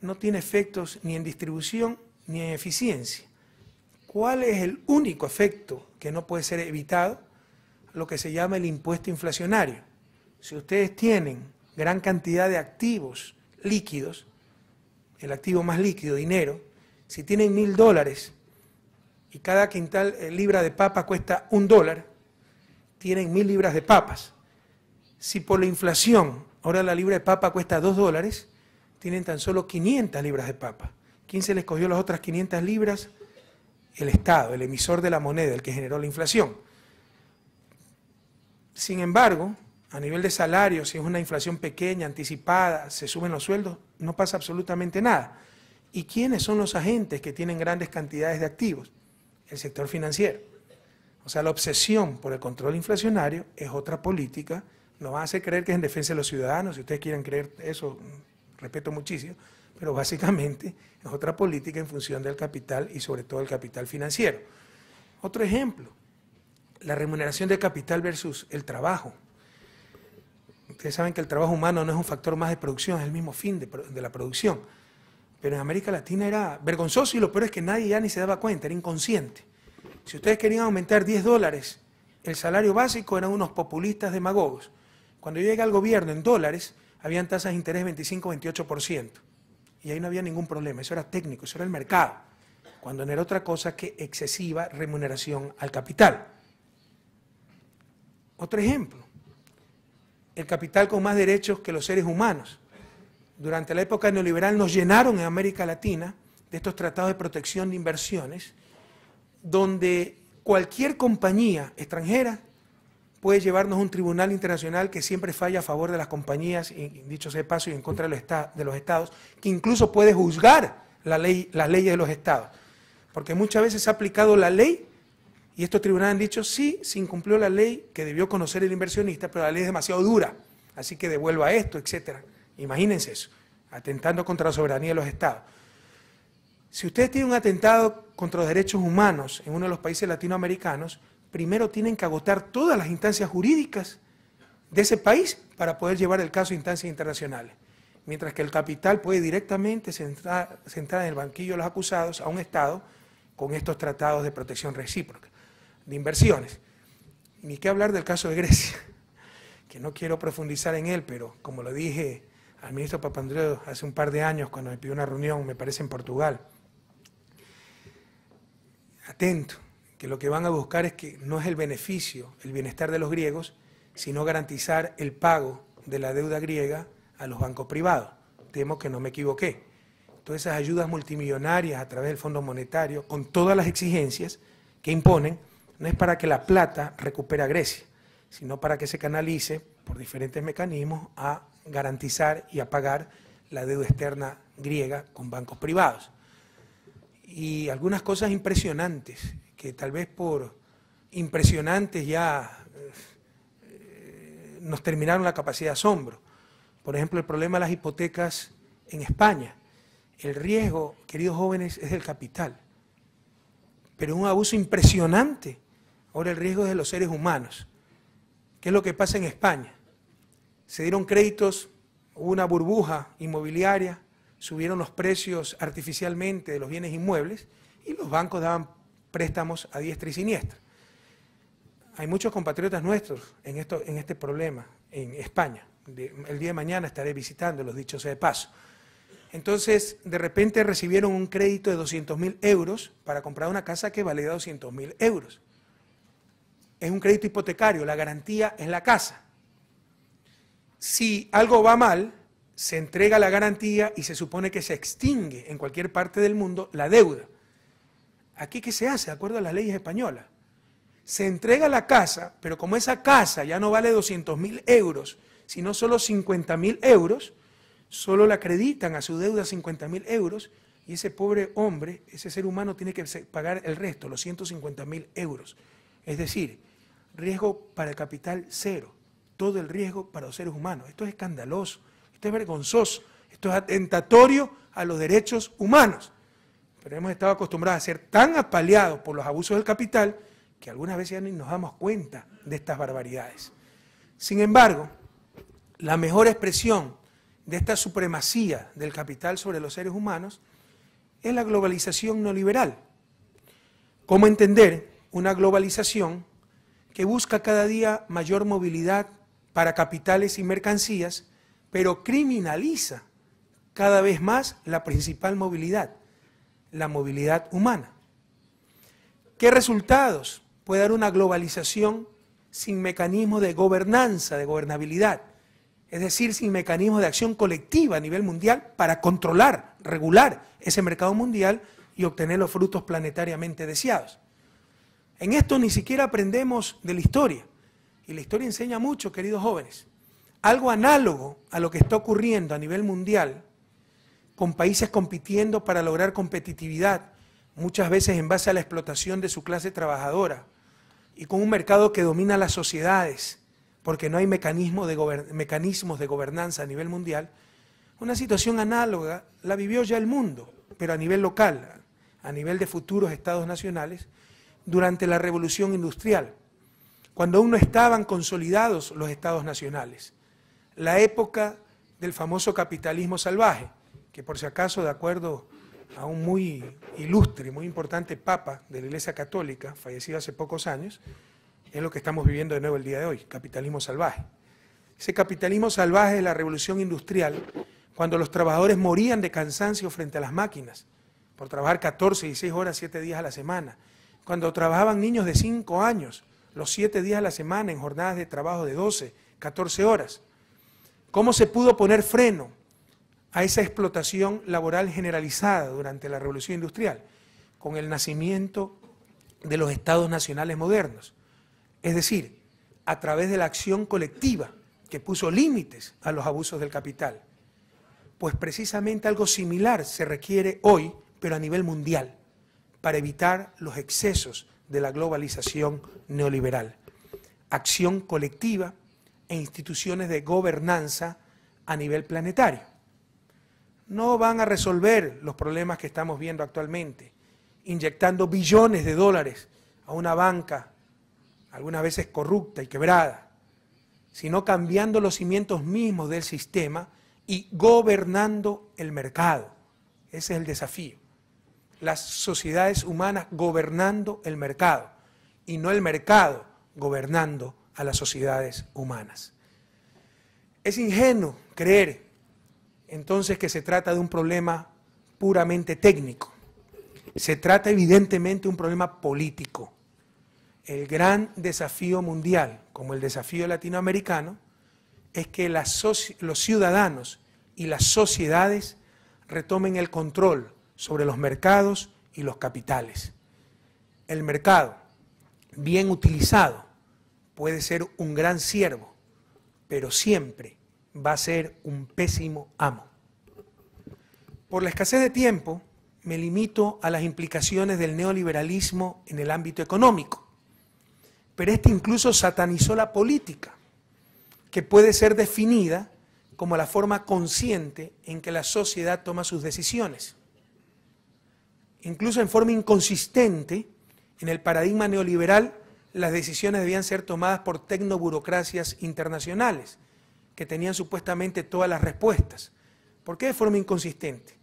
S1: no tiene efectos ni en distribución ni en eficiencia. ¿Cuál es el único efecto que no puede ser evitado? Lo que se llama el impuesto inflacionario si ustedes tienen gran cantidad de activos líquidos, el activo más líquido, dinero, si tienen mil dólares y cada quintal eh, libra de papa cuesta un dólar, tienen mil libras de papas. Si por la inflación ahora la libra de papa cuesta dos dólares, tienen tan solo 500 libras de papa. ¿Quién se les cogió las otras 500 libras? El Estado, el emisor de la moneda, el que generó la inflación. Sin embargo, a nivel de salario, si es una inflación pequeña, anticipada, se suben los sueldos, no pasa absolutamente nada. ¿Y quiénes son los agentes que tienen grandes cantidades de activos? El sector financiero. O sea, la obsesión por el control inflacionario es otra política. Nos van a hacer creer que es en defensa de los ciudadanos, si ustedes quieren creer eso, respeto muchísimo, pero básicamente es otra política en función del capital y sobre todo el capital financiero. Otro ejemplo, la remuneración de capital versus el trabajo ustedes saben que el trabajo humano no es un factor más de producción, es el mismo fin de, la producción. Pero en América Latina era vergonzoso y lo peor es que nadie ya ni se daba cuenta, era inconsciente. Si ustedes querían aumentar 10 dólares el salario básico, eran unos populistas demagogos. Cuando yo llegué al gobierno en dólares, habían tasas de interés 25-28%. Y ahí no había ningún problema, eso era técnico, eso era el mercado. Cuando no era otra cosa que excesiva remuneración al capital. Otro ejemplo, el capital con más derechos que los seres humanos. Durante la época neoliberal nos llenaron en América Latina de estos tratados de protección de inversiones, donde cualquier compañía extranjera puede llevarnos a un tribunal internacional que siempre falla a favor de las compañías, y, dicho sea de paso, y en contra de los, estados, que incluso puede juzgar las leyes de los estados. Porque muchas veces se ha aplicado la ley y estos tribunales han dicho, sí, se incumplió la ley que debió conocer el inversionista, pero la ley es demasiado dura, así que devuelva esto, etc. Imagínense eso, atentando contra la soberanía de los estados. Si ustedes tienen un atentado contra los derechos humanos en uno de los países latinoamericanos, primero tienen que agotar todas las instancias jurídicas de ese país para poder llevar el caso a instancias internacionales. Mientras que el capital puede directamente sentar en el banquillo de los acusados a un Estado con estos tratados de protección recíproca de inversiones. Ni qué hablar del caso de Grecia, [laughs] que no quiero profundizar en él, pero como lo dije al ministro Papandreou hace un par de años cuando me pidió una reunión, me parece en Portugal, atento, que lo que van a buscar es que no es el beneficio, el bienestar de los griegos, sino garantizar el pago de la deuda griega a los bancos privados. Temo que no me equivoqué. Todas esas ayudas multimillonarias a través del Fondo Monetario, con todas las exigencias que imponen, no es para que la plata recupere a Grecia, sino para que se canalice por diferentes mecanismos a garantizar y a pagar la deuda externa griega con bancos privados. Y algunas cosas impresionantes, que tal vez por impresionantes ya eh, nos terminaron la capacidad de asombro. Por ejemplo, el problema de las hipotecas en España. El riesgo, queridos jóvenes, es del capital. Pero un abuso impresionante Ahora el riesgo es de los seres humanos. ¿Qué es lo que pasa en España? Se dieron créditos, hubo una burbuja inmobiliaria, subieron los precios artificialmente de los bienes inmuebles y los bancos daban préstamos a diestra y siniestra. Hay muchos compatriotas nuestros en, esto, en este problema en España. el día de mañana estaré visitando los dichos de paso. Entonces, de repente recibieron un crédito de 200.000 mil euros para comprar una casa que valía 200.000 mil euros es un crédito hipotecario, la garantía es la casa. Si algo va mal, se entrega la garantía y se supone que se extingue en cualquier parte del mundo la deuda. Aquí, ¿qué se hace? De acuerdo a las leyes españolas. Se entrega la casa, pero como esa casa ya no vale 200 mil euros, sino solo 50 mil euros, solo le acreditan a su deuda 50 mil euros y ese pobre hombre, ese ser humano, tiene que pagar el resto, los 150 mil euros. Es decir, riesgo para el capital cero, todo el riesgo para los seres humanos. Esto es escandaloso, esto es vergonzoso, esto es atentatorio a los derechos humanos. Pero hemos estado acostumbrados a ser tan apaleados por los abusos del capital que algunas veces ya ni nos damos cuenta de estas barbaridades. Sin embargo, la mejor expresión de esta supremacía del capital sobre los seres humanos es la globalización no liberal. ¿Cómo entender una globalización que busca cada día mayor movilidad para capitales y mercancías, pero criminaliza cada vez más la principal movilidad, la movilidad humana. ¿Qué resultados puede dar una globalización sin mecanismo de gobernanza, de gobernabilidad? Es decir, sin mecanismo de acción colectiva a nivel mundial para controlar, regular ese mercado mundial y obtener los frutos planetariamente deseados. En esto ni siquiera aprendemos de la historia. Y la historia enseña mucho, queridos jóvenes. Algo análogo a lo que está ocurriendo a nivel mundial, con países compitiendo para lograr competitividad, muchas veces en base a la explotación de su clase trabajadora, y con un mercado que domina las sociedades, porque no hay mecanismo de mecanismos de gobernanza a nivel mundial. Una situación análoga la vivió ya el mundo, pero a nivel local, a nivel de futuros estados nacionales, durante la revolución industrial, cuando aún no estaban consolidados los estados nacionales, la época del famoso capitalismo salvaje, que por si acaso, de acuerdo a un muy ilustre, muy importante papa de la Iglesia Católica, fallecido hace pocos años, es lo que estamos viviendo de nuevo el día de hoy, capitalismo salvaje. Ese capitalismo salvaje de la revolución industrial, cuando los trabajadores morían de cansancio frente a las máquinas, por trabajar 14, y 6 horas, 7 días a la semana, cuando trabajaban niños de 5 años, los 7 días a la semana en jornadas de trabajo de 12, 14 horas. ¿Cómo se pudo poner freno a esa explotación laboral generalizada durante la revolución industrial? Con el nacimiento de los estados nacionales modernos. Es decir, a través de la acción colectiva que puso límites a los abusos del capital. Pues precisamente algo similar se requiere hoy, pero a nivel mundial para evitar los excesos de la globalización neoliberal. Acción colectiva e instituciones de gobernanza a nivel planetario. No van a resolver los problemas que estamos viendo actualmente, inyectando billones de dólares a una banca, algunas veces corrupta y quebrada, sino cambiando los cimientos mismos del sistema y gobernando el mercado. Ese es el desafío las sociedades humanas gobernando el mercado y no el mercado gobernando a las sociedades humanas. Es ingenuo creer entonces que se trata de un problema puramente técnico. Se trata evidentemente de un problema político. El gran desafío mundial, como el desafío latinoamericano, es que los ciudadanos y las sociedades retomen el control sobre los mercados y los capitales. El mercado, bien utilizado, puede ser un gran siervo, pero siempre va a ser un pésimo amo. Por la escasez de tiempo, me limito a las implicaciones del neoliberalismo en el ámbito económico, pero este incluso satanizó la política, que puede ser definida como la forma consciente en que la sociedad toma sus decisiones incluso en forma inconsistente, en el paradigma neoliberal, las decisiones debían ser tomadas por tecnoburocracias internacionales, que tenían supuestamente todas las respuestas. ¿Por qué de forma inconsistente?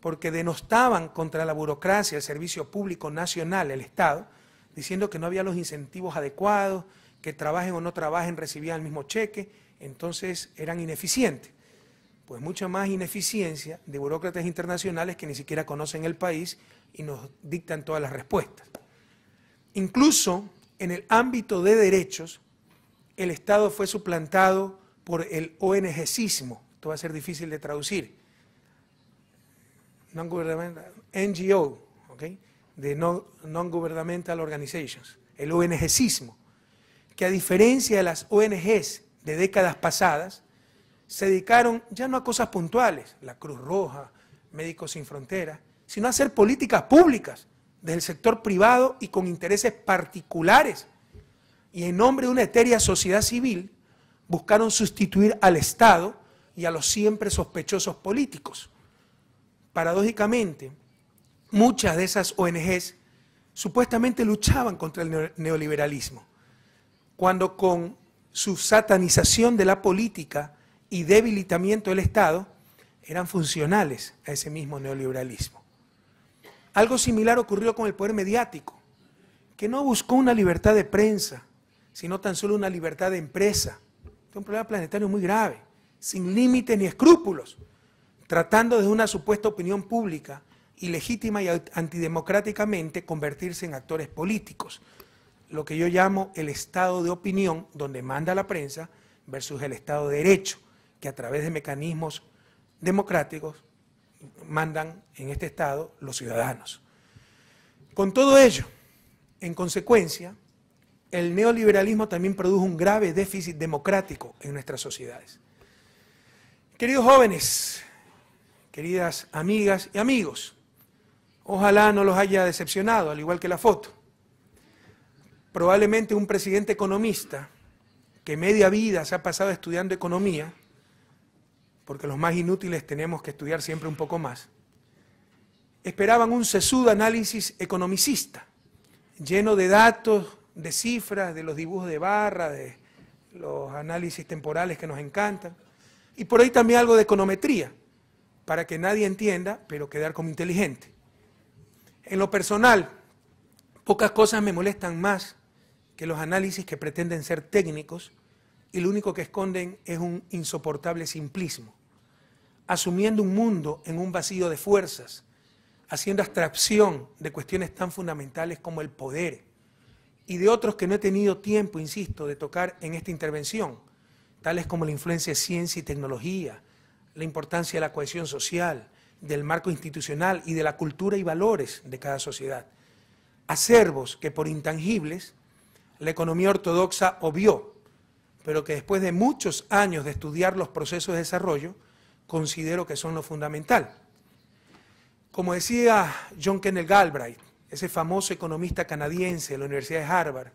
S1: Porque denostaban contra la burocracia, el servicio público nacional, el Estado, diciendo que no había los incentivos adecuados, que trabajen o no trabajen recibían el mismo cheque, entonces eran ineficientes pues mucha más ineficiencia de burócratas internacionales que ni siquiera conocen el país y nos dictan todas las respuestas. Incluso en el ámbito de derechos, el Estado fue suplantado por el ONG-sismo, Esto va a ser difícil de traducir. NGO, de Non-Governmental Organizations, el ONGcismo, que a diferencia de las ONGs de décadas pasadas, se dedicaron ya no a cosas puntuales, la Cruz Roja, Médicos Sin Fronteras, sino a hacer políticas públicas del sector privado y con intereses particulares. Y en nombre de una etérea sociedad civil, buscaron sustituir al Estado y a los siempre sospechosos políticos. Paradójicamente, muchas de esas ONGs supuestamente luchaban contra el neoliberalismo, cuando con su satanización de la política y debilitamiento del Estado eran funcionales a ese mismo neoliberalismo. Algo similar ocurrió con el poder mediático, que no buscó una libertad de prensa, sino tan solo una libertad de empresa. Este es un problema planetario muy grave, sin límites ni escrúpulos, tratando de una supuesta opinión pública ilegítima y antidemocráticamente convertirse en actores políticos, lo que yo llamo el estado de opinión, donde manda la prensa, versus el estado de derecho, que a través de mecanismos democráticos mandan en este Estado los ciudadanos. Con todo ello, en consecuencia, el neoliberalismo también produjo un grave déficit democrático en nuestras sociedades. Queridos jóvenes, queridas amigas y amigos, ojalá no los haya decepcionado, al igual que la foto. Probablemente un presidente economista que media vida se ha pasado estudiando economía, porque los más inútiles tenemos que estudiar siempre un poco más, esperaban un sesudo análisis economicista, lleno de datos, de cifras, de los dibujos de barra, de los análisis temporales que nos encantan, y por ahí también algo de econometría, para que nadie entienda, pero quedar como inteligente. En lo personal, pocas cosas me molestan más que los análisis que pretenden ser técnicos y lo único que esconden es un insoportable simplismo, asumiendo un mundo en un vacío de fuerzas, haciendo abstracción de cuestiones tan fundamentales como el poder y de otros que no he tenido tiempo, insisto, de tocar en esta intervención, tales como la influencia de ciencia y tecnología, la importancia de la cohesión social, del marco institucional y de la cultura y valores de cada sociedad. Acervos que por intangibles la economía ortodoxa obvió pero que después de muchos años de estudiar los procesos de desarrollo, considero que son lo fundamental. Como decía John Kenneth Galbraith, ese famoso economista canadiense de la Universidad de Harvard,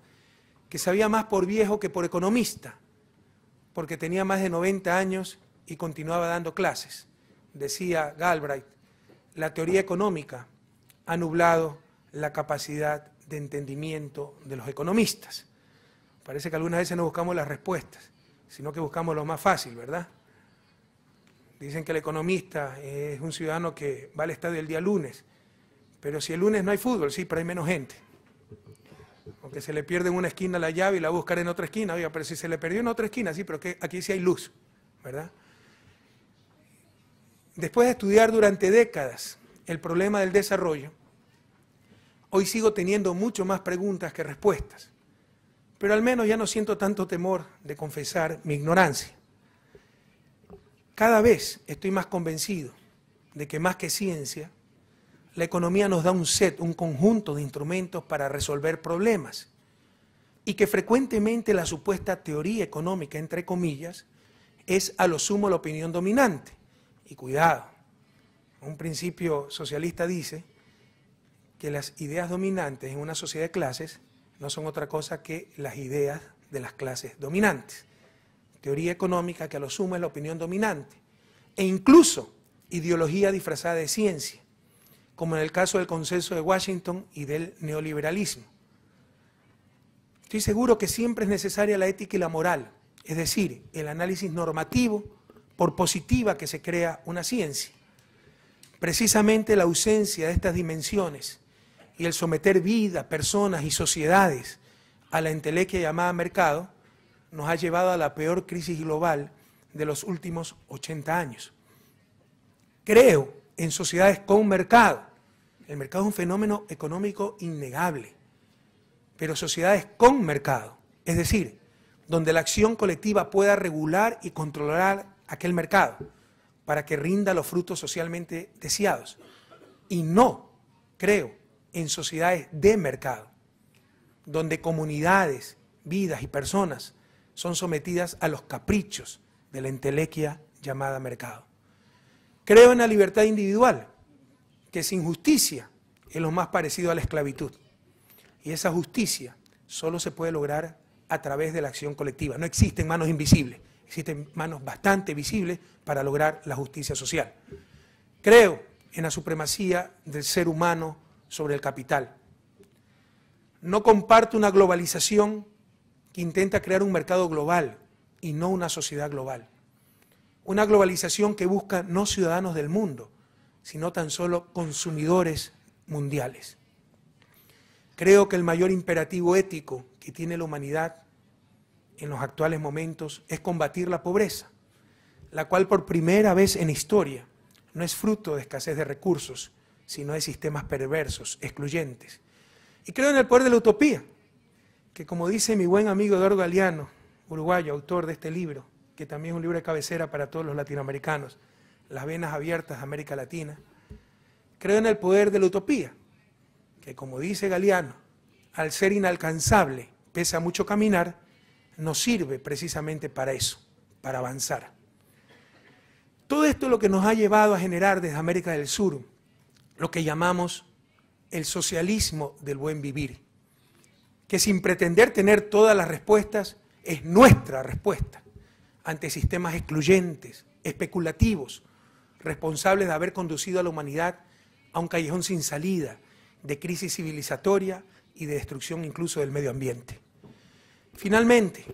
S1: que sabía más por viejo que por economista, porque tenía más de 90 años y continuaba dando clases. Decía Galbraith, la teoría económica ha nublado la capacidad de entendimiento de los economistas. Parece que algunas veces no buscamos las respuestas, sino que buscamos lo más fácil, ¿verdad? Dicen que el economista es un ciudadano que va al estadio el día lunes, pero si el lunes no hay fútbol, sí, pero hay menos gente. Aunque se le pierde en una esquina la llave y la buscar en otra esquina, oiga, pero si se le perdió en otra esquina, sí, pero aquí sí hay luz, ¿verdad? Después de estudiar durante décadas el problema del desarrollo, hoy sigo teniendo mucho más preguntas que respuestas pero al menos ya no siento tanto temor de confesar mi ignorancia. Cada vez estoy más convencido de que más que ciencia, la economía nos da un set, un conjunto de instrumentos para resolver problemas y que frecuentemente la supuesta teoría económica, entre comillas, es a lo sumo la opinión dominante. Y cuidado, un principio socialista dice que las ideas dominantes en una sociedad de clases no son otra cosa que las ideas de las clases dominantes. Teoría económica que a lo sumo es la opinión dominante. E incluso ideología disfrazada de ciencia, como en el caso del consenso de Washington y del neoliberalismo. Estoy seguro que siempre es necesaria la ética y la moral, es decir, el análisis normativo, por positiva que se crea una ciencia. Precisamente la ausencia de estas dimensiones y el someter vida, personas y sociedades a la entelequia llamada mercado nos ha llevado a la peor crisis global de los últimos 80 años. Creo en sociedades con mercado. El mercado es un fenómeno económico innegable, pero sociedades con mercado, es decir, donde la acción colectiva pueda regular y controlar aquel mercado para que rinda los frutos socialmente deseados. Y no creo en sociedades de mercado, donde comunidades, vidas y personas son sometidas a los caprichos de la entelequia llamada mercado. Creo en la libertad individual, que sin justicia es lo más parecido a la esclavitud. Y esa justicia solo se puede lograr a través de la acción colectiva. No existen manos invisibles, existen manos bastante visibles para lograr la justicia social. Creo en la supremacía del ser humano sobre el capital. No comparto una globalización que intenta crear un mercado global y no una sociedad global. Una globalización que busca no ciudadanos del mundo, sino tan solo consumidores mundiales. Creo que el mayor imperativo ético que tiene la humanidad en los actuales momentos es combatir la pobreza, la cual por primera vez en historia no es fruto de escasez de recursos, sino hay sistemas perversos, excluyentes. Y creo en el poder de la utopía, que como dice mi buen amigo Eduardo Galeano, uruguayo, autor de este libro, que también es un libro de cabecera para todos los latinoamericanos, Las venas abiertas de América Latina, creo en el poder de la utopía, que como dice Galeano, al ser inalcanzable, pesa mucho caminar, nos sirve precisamente para eso, para avanzar. Todo esto es lo que nos ha llevado a generar desde América del Sur lo que llamamos el socialismo del buen vivir, que sin pretender tener todas las respuestas, es nuestra respuesta ante sistemas excluyentes, especulativos, responsables de haber conducido a la humanidad a un callejón sin salida, de crisis civilizatoria y de destrucción incluso del medio ambiente. Finalmente,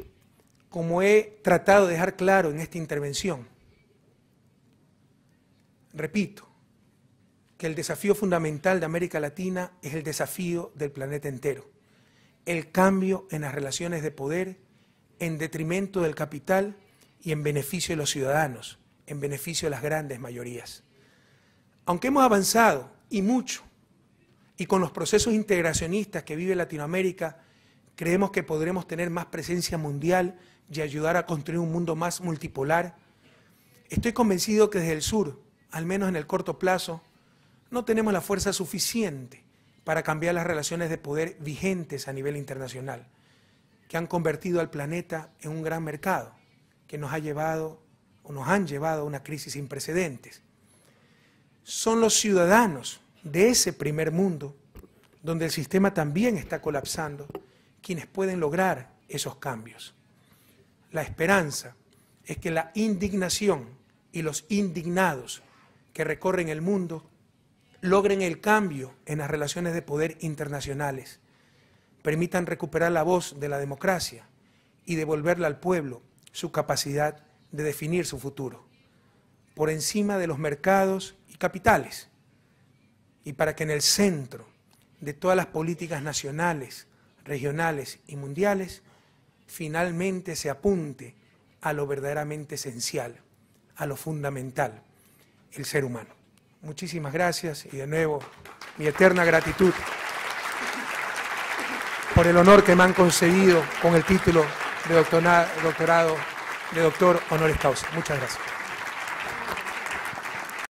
S1: como he tratado de dejar claro en esta intervención, repito, que el desafío fundamental de América Latina es el desafío del planeta entero. El cambio en las relaciones de poder en detrimento del capital y en beneficio de los ciudadanos, en beneficio de las grandes mayorías. Aunque hemos avanzado y mucho, y con los procesos integracionistas que vive Latinoamérica, creemos que podremos tener más presencia mundial y ayudar a construir un mundo más multipolar. Estoy convencido que desde el sur, al menos en el corto plazo, no tenemos la fuerza suficiente para cambiar las relaciones de poder vigentes a nivel internacional, que han convertido al planeta en un gran mercado, que nos ha llevado o nos han llevado a una crisis sin precedentes. Son los ciudadanos de ese primer mundo, donde el sistema también está colapsando, quienes pueden lograr esos cambios. La esperanza es que la indignación y los indignados que recorren el mundo logren el cambio en las relaciones de poder internacionales, permitan recuperar la voz de la democracia y devolverle al pueblo su capacidad de definir su futuro, por encima de los mercados y capitales, y para que en el centro de todas las políticas nacionales, regionales y mundiales, finalmente se apunte a lo verdaderamente esencial, a lo fundamental, el ser humano. Muchísimas gracias y de nuevo mi eterna gratitud por el honor que me han concedido con el título de doctorado de doctor honoris causa. Muchas gracias.